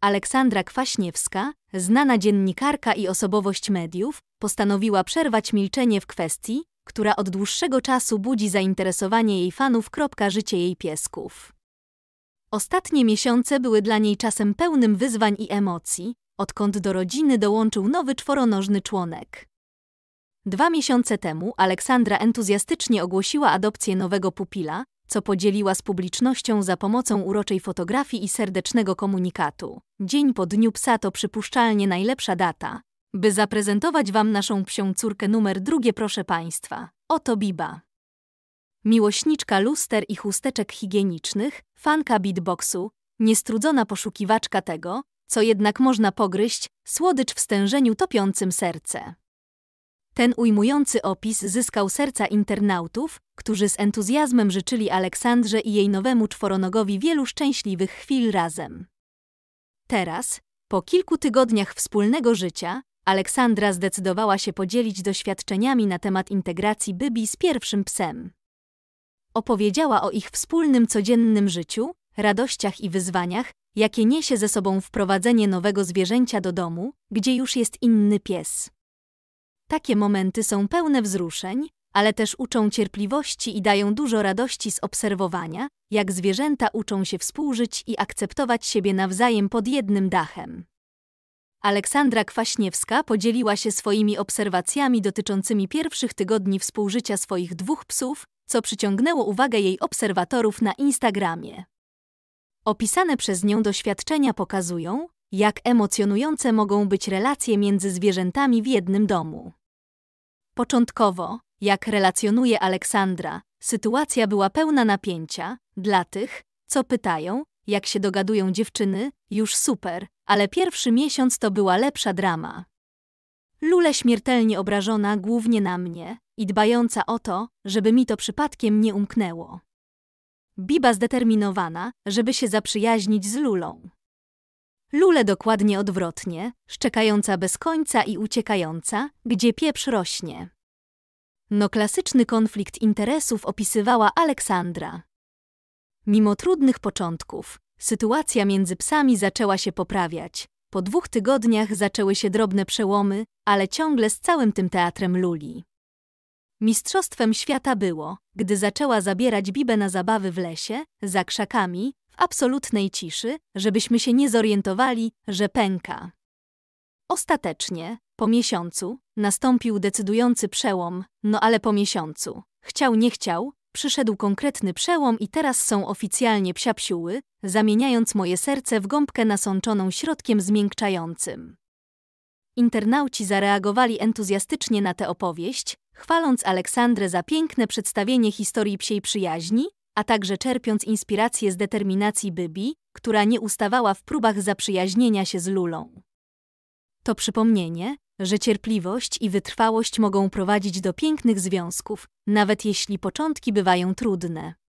Aleksandra Kwaśniewska, znana dziennikarka i osobowość mediów, postanowiła przerwać milczenie w kwestii, która od dłuższego czasu budzi zainteresowanie jej fanów. Życie jej piesków. Ostatnie miesiące były dla niej czasem pełnym wyzwań i emocji, odkąd do rodziny dołączył nowy czworonożny członek. Dwa miesiące temu Aleksandra entuzjastycznie ogłosiła adopcję nowego pupila, co podzieliła z publicznością za pomocą uroczej fotografii i serdecznego komunikatu. Dzień po Dniu Psa to przypuszczalnie najlepsza data, by zaprezentować Wam naszą psią córkę numer drugie, proszę Państwa. Oto Biba. Miłośniczka luster i chusteczek higienicznych, fanka beatboxu, niestrudzona poszukiwaczka tego, co jednak można pogryźć, słodycz w stężeniu topiącym serce. Ten ujmujący opis zyskał serca internautów, którzy z entuzjazmem życzyli Aleksandrze i jej nowemu czworonogowi wielu szczęśliwych chwil razem. Teraz, po kilku tygodniach wspólnego życia, Aleksandra zdecydowała się podzielić doświadczeniami na temat integracji Bybi z pierwszym psem. Opowiedziała o ich wspólnym codziennym życiu, radościach i wyzwaniach, jakie niesie ze sobą wprowadzenie nowego zwierzęcia do domu, gdzie już jest inny pies. Takie momenty są pełne wzruszeń, ale też uczą cierpliwości i dają dużo radości z obserwowania, jak zwierzęta uczą się współżyć i akceptować siebie nawzajem pod jednym dachem. Aleksandra Kwaśniewska podzieliła się swoimi obserwacjami dotyczącymi pierwszych tygodni współżycia swoich dwóch psów, co przyciągnęło uwagę jej obserwatorów na Instagramie. Opisane przez nią doświadczenia pokazują, jak emocjonujące mogą być relacje między zwierzętami w jednym domu. Początkowo, jak relacjonuje Aleksandra, sytuacja była pełna napięcia, dla tych, co pytają, jak się dogadują dziewczyny, już super, ale pierwszy miesiąc to była lepsza drama. Lule śmiertelnie obrażona głównie na mnie i dbająca o to, żeby mi to przypadkiem nie umknęło. Biba zdeterminowana, żeby się zaprzyjaźnić z Lulą. Lule dokładnie odwrotnie, szczekająca bez końca i uciekająca, gdzie pieprz rośnie. No klasyczny konflikt interesów opisywała Aleksandra. Mimo trudnych początków, sytuacja między psami zaczęła się poprawiać. Po dwóch tygodniach zaczęły się drobne przełomy, ale ciągle z całym tym teatrem luli. Mistrzostwem świata było, gdy zaczęła zabierać Bibę na zabawy w lesie, za krzakami, w absolutnej ciszy, żebyśmy się nie zorientowali, że pęka. Ostatecznie, po miesiącu, nastąpił decydujący przełom, no ale po miesiącu, chciał nie chciał, przyszedł konkretny przełom i teraz są oficjalnie psiapsiuły, zamieniając moje serce w gąbkę nasączoną środkiem zmiękczającym. Internauci zareagowali entuzjastycznie na tę opowieść, chwaląc Aleksandrę za piękne przedstawienie historii psiej przyjaźni, a także czerpiąc inspirację z determinacji Bybi, która nie ustawała w próbach zaprzyjaźnienia się z Lulą. To przypomnienie, że cierpliwość i wytrwałość mogą prowadzić do pięknych związków, nawet jeśli początki bywają trudne.